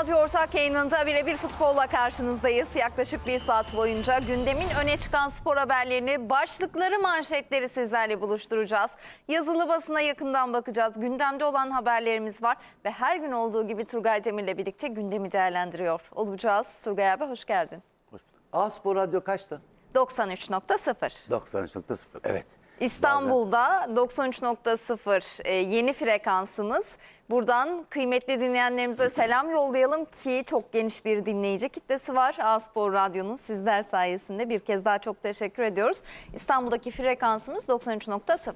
Bağcı Ortak yayınında birebir futbolla karşınızdayız. Yaklaşık bir saat boyunca gündemin öne çıkan spor haberlerini, başlıkları, manşetleri sizlerle buluşturacağız. Yazılı basına yakından bakacağız. Gündemde olan haberlerimiz var ve her gün olduğu gibi Turgay Demir'le birlikte gündemi değerlendiriyor olacağız. Turgay abi hoş geldin. Hoş bulduk. A Spor Radyo kaçtı? 93.0. 93.0 evet. İstanbul'da 93.0 e, yeni frekansımız. Buradan kıymetli dinleyenlerimize selam yollayalım ki çok geniş bir dinleyici kitlesi var. Aspor Radyo'nun sizler sayesinde bir kez daha çok teşekkür ediyoruz. İstanbul'daki frekansımız 93.0.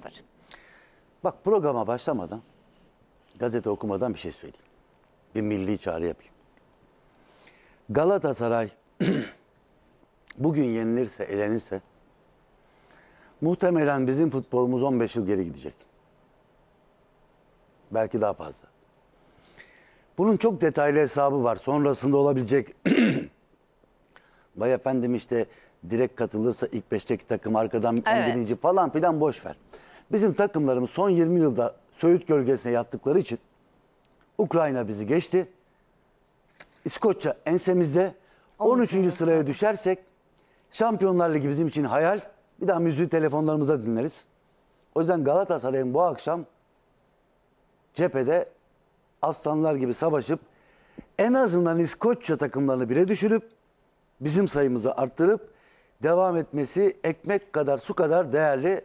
Bak programa başlamadan, gazete okumadan bir şey söyleyeyim. Bir milli çağrı yapayım. Galatasaray bugün yenilirse, elenirse Muhtemelen bizim futbolumuz 15 yıl geri gidecek. Belki daha fazla. Bunun çok detaylı hesabı var. Sonrasında olabilecek Vay efendim işte direkt katılırsa ilk beşteki takım arkadan evet. 11. falan filan boş ver. Bizim takımlarımız son 20 yılda Söğüt gölgesine yattıkları için Ukrayna bizi geçti. İskoçya ensemizde 13. sıraya düşersek Şampiyonlar Ligi bizim için hayal. Bir daha müziği telefonlarımıza dinleriz. O yüzden Galatasaray'ın bu akşam cephede aslanlar gibi savaşıp en azından İskoçya takımlarını bile düşürüp bizim sayımızı arttırıp devam etmesi ekmek kadar su kadar değerli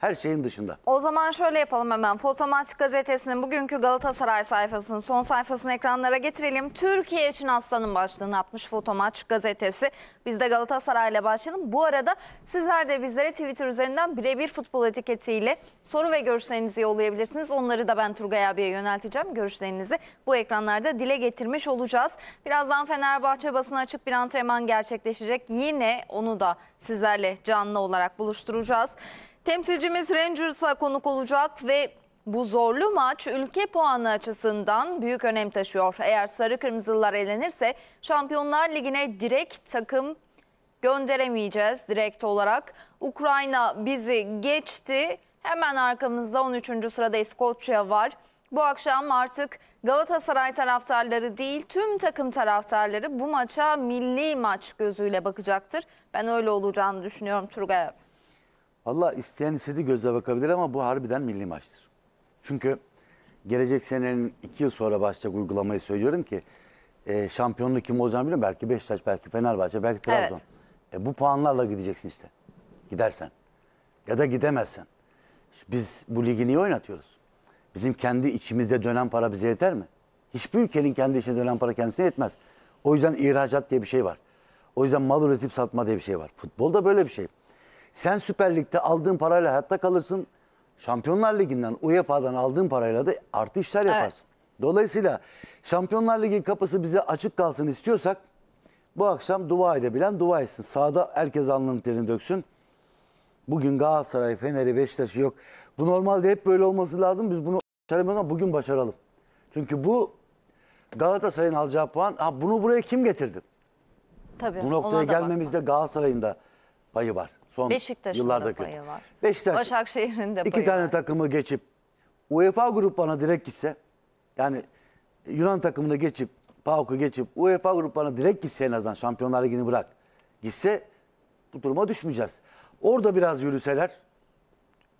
her şeyin dışında. O zaman şöyle yapalım hemen. Fotomaç gazetesinin bugünkü Galatasaray sayfasının son sayfasını ekranlara getirelim. Türkiye için aslanın başlığını atmış Fotomaç gazetesi. Biz de Galatasaray ile başlayalım. Bu arada sizler de bizlere Twitter üzerinden birebir futbol etiketiyle soru ve görüşlerinizi yollayabilirsiniz. Onları da ben Turgay abiye yönelteceğim. Görüşlerinizi bu ekranlarda dile getirmiş olacağız. Birazdan Fenerbahçe basına açık bir antrenman gerçekleşecek. Yine onu da sizlerle canlı olarak buluşturacağız. Temsilcimiz Rangers'a konuk olacak ve bu zorlu maç ülke puanı açısından büyük önem taşıyor. Eğer sarı kırmızılar elenirse Şampiyonlar Ligi'ne direkt takım gönderemeyeceğiz direkt olarak. Ukrayna bizi geçti. Hemen arkamızda 13. sırada İskoçya var. Bu akşam artık Galatasaray taraftarları değil tüm takım taraftarları bu maça milli maç gözüyle bakacaktır. Ben öyle olacağını düşünüyorum Turgay abi. Allah isteyen istediği gözle bakabilir ama bu harbiden milli maçtır. Çünkü gelecek senenin iki yıl sonra başlayacak uygulamayı söylüyorum ki e, şampiyonluk kim olacağını bilmiyorum. Belki Beşiktaş, belki Fenerbahçe, belki Trabzon. Evet. E, bu puanlarla gideceksin işte. Gidersen. Ya da gidemezsen. Biz bu ligi niye oynatıyoruz? Bizim kendi içimizde dönen para bize yeter mi? Hiçbir ülkenin kendi içine dönen para kendisine yetmez. O yüzden ihracat diye bir şey var. O yüzden mal üretip satma diye bir şey var. Futbolda böyle bir şey. Sen Süper Lig'de aldığın parayla hayatta kalırsın. Şampiyonlar Ligi'nden, UEFA'dan aldığın parayla da artı işler yaparsın. Evet. Dolayısıyla Şampiyonlar Ligi kapısı bize açık kalsın istiyorsak bu akşam dua edebilen dua etsin. Sağda herkes alnının terini döksün. Bugün Galatasaray, Fener'i, Beşiktaş'ı yok. Bu normalde hep böyle olması lazım. Biz bunu başaramıyoruz bugün başaralım. Çünkü bu Galatasaray'ın alacağı puan. Ha bunu buraya kim getirdi? Tabii. Bu noktaya gelmemizde Galatasaray'ın da payı var son Beşiktaş'ın yıllarda da payı kötü. var. Beşiktaş Başakşehir'in de iki payı tane var. takımı geçip UEFA Grubuna direkt gitse yani Yunan takımını geçip PAOK'u geçip UEFA Grubuna direkt gitse en azından Şampiyonlar Ligi'ni bırak gitse bu duruma düşmeyeceğiz. Orada biraz yürüseler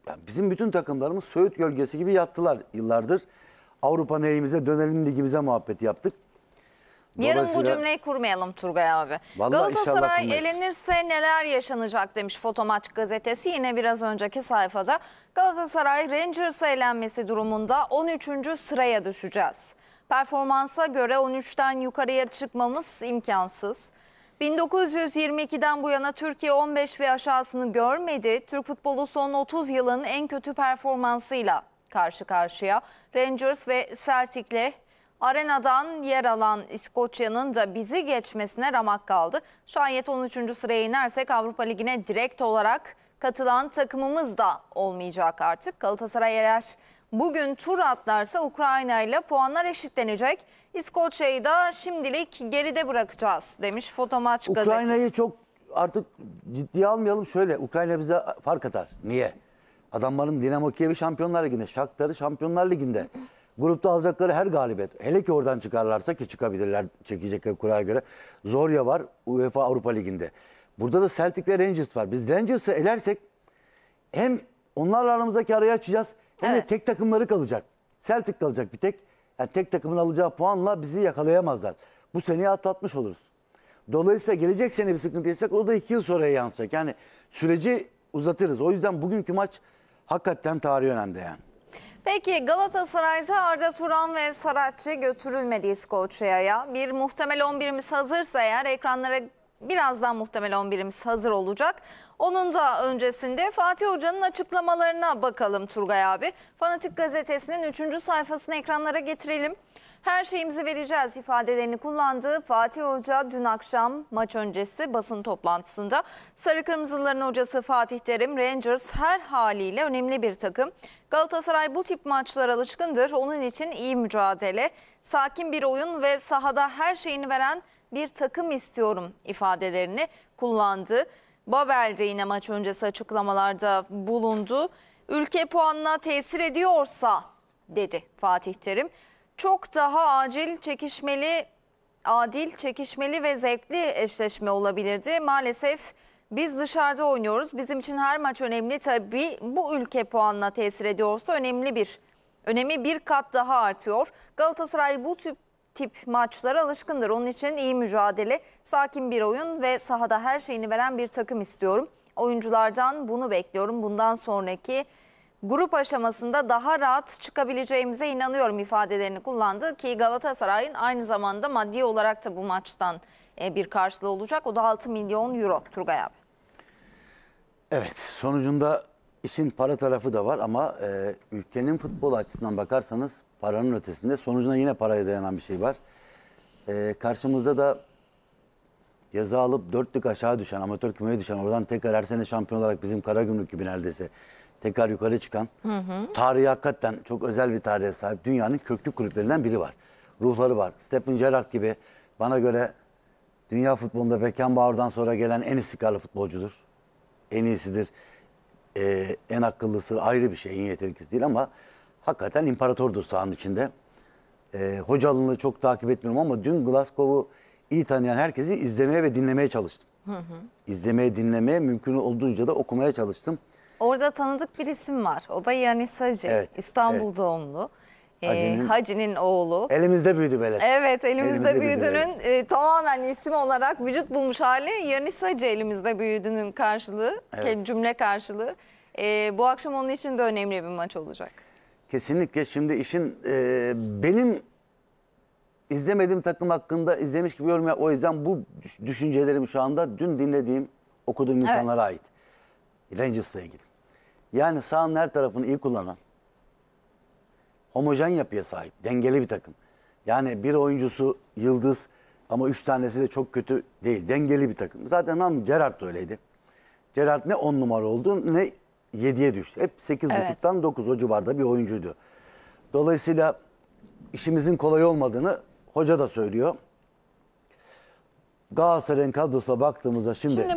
yani bizim bütün takımlarımız Söğüt gölgesi gibi yattılar yıllardır. Avrupa neyimize dönelim ligimize muhabbeti yaptık. Yarın bu cümleyi kurmayalım Turgay abi. Galatasaray elenirse neler yaşanacak demiş Fotomaç gazetesi yine biraz önceki sayfada. Galatasaray Rangers elenmesi durumunda 13. sıraya düşeceğiz. Performansa göre 13'ten yukarıya çıkmamız imkansız. 1922'den bu yana Türkiye 15 ve aşağısını görmedi. Türk futbolu son 30 yılın en kötü performansıyla karşı karşıya. Rangers ve Celtic'le Arenadan yer alan İskoçya'nın da bizi geçmesine ramak kaldı. Şayet 13. sıraya inersek Avrupa Ligi'ne direkt olarak katılan takımımız da olmayacak artık. Galatasaray eğer bugün tur atlarsa Ukrayna ile puanlar eşitlenecek. İskoçya'yı da şimdilik geride bırakacağız demiş Fotomaç gazetesi. Ukrayna'yı çok artık ciddiye almayalım. Şöyle Ukrayna bize fark atar. Niye? Adamların Dinamo Kiev'i Şampiyonlar Ligi'nde, Shakhtar'ı Şampiyonlar Ligi'nde. Grupta alacakları her galibiyet. Hele ki oradan çıkarlarsa ki çıkabilirler çekecekleri kuraya göre. Zorya var UEFA Avrupa Ligi'nde. Burada da Celtic ve Rangers var. Biz Rangers'ı elersek hem onlarla aramızdaki arayı açacağız hem evet. de tek takımları kalacak. Celtic kalacak bir tek. Yani tek takımın alacağı puanla bizi yakalayamazlar. Bu seneyi atlatmış oluruz. Dolayısıyla gelecek sene bir sıkıntı yaşasak o da iki yıl sonra yansıyacak. Yani süreci uzatırız. O yüzden bugünkü maç hakikaten tarihi önemli yani. Peki Galatasaray'da Arda Turan ve Saratçı götürülmedi İskoçya'ya. Bir muhtemel 11'imiz hazırsa eğer ekranlara birazdan muhtemel 11'imiz hazır olacak. Onun da öncesinde Fatih Hoca'nın açıklamalarına bakalım Turgay abi. Fanatik Gazetesi'nin 3. sayfasını ekranlara getirelim. Her şeyimizi vereceğiz ifadelerini kullandığı Fatih Hoca dün akşam maç öncesi basın toplantısında Sarı Kırmızıların hocası Fatih Terim Rangers her haliyle önemli bir takım. Galatasaray bu tip maçlara alışkındır. Onun için iyi mücadele, sakin bir oyun ve sahada her şeyini veren bir takım istiyorum ifadelerini kullandı. Babel'de yine maç öncesi açıklamalarda bulundu. Ülke puanına tesir ediyorsa dedi Fatih Terim çok daha acil, çekişmeli, adil, çekişmeli ve zevkli eşleşme olabilirdi. Maalesef biz dışarıda oynuyoruz. Bizim için her maç önemli. Tabii bu ülke puanına tesir ediyorsa önemli bir önemi bir kat daha artıyor. Galatasaray bu tip tip maçlara alışkındır. Onun için iyi mücadele, sakin bir oyun ve sahada her şeyini veren bir takım istiyorum. Oyunculardan bunu bekliyorum. Bundan sonraki grup aşamasında daha rahat çıkabileceğimize inanıyorum ifadelerini kullandı ki Galatasaray'ın aynı zamanda maddi olarak da bu maçtan e, bir karşılığı olacak. O da 6 milyon euro Turgay abi. Evet sonucunda işin para tarafı da var ama e, ülkenin futbol açısından bakarsanız paranın ötesinde sonucuna yine paraya dayanan bir şey var. E, karşımızda da yaza alıp dörtlük aşağı düşen, amatör kümeye düşen, oradan tekrar her sene şampiyon olarak bizim Karagümrük gibi neredeyse tekrar yukarı çıkan, hı hı. tarihi hakikaten çok özel bir tarihe sahip dünyanın köklü kulüplerinden biri var. Ruhları var. Stephen Gerrard gibi bana göre dünya futbolunda Beckenbauer'dan sonra gelen en istikrarlı futbolcudur. En iyisidir. Ee, en akıllısı ayrı bir şey, en yeteneklisi değil ama hakikaten imparatordur sahanın içinde. Ee, hocalığını çok takip etmiyorum ama dün Glasgow'u iyi tanıyan herkesi izlemeye ve dinlemeye çalıştım. Hı hı. İzlemeye, dinlemeye, mümkün olduğunca da okumaya çalıştım. Orada tanıdık bir isim var. O da Yanis Hacı. Evet, İstanbul evet. doğumlu. Ee, Hacı'nin, Hacı'nin oğlu. Elimizde büyüdü Melek. Evet elimizde, elimizde büyüdünün e, tamamen isim olarak vücut bulmuş hali Yanis Hacı elimizde büyüdünün karşılığı, evet. cümle karşılığı. E, bu akşam onun için de önemli bir maç olacak. Kesinlikle şimdi işin e, benim izlemediğim takım hakkında izlemiş gibi görmüyor. O yüzden bu düşüncelerim şu anda dün dinlediğim okuduğum insanlara evet. ait. Rangers'la ilgili. Yani sağın her tarafını iyi kullanan, homojen yapıya sahip, dengeli bir takım. Yani bir oyuncusu yıldız ama üç tanesi de çok kötü değil. Dengeli bir takım. Zaten ham Gerard da öyleydi. Gerard ne on numara oldu ne yediye düştü. Hep sekiz Evet. buçuktan dokuz o civarda bir oyuncuydu. Dolayısıyla işimizin kolay olmadığını hoca da söylüyor. Galatasaray'ın kadrosuna baktığımızda şimdi, Şimdi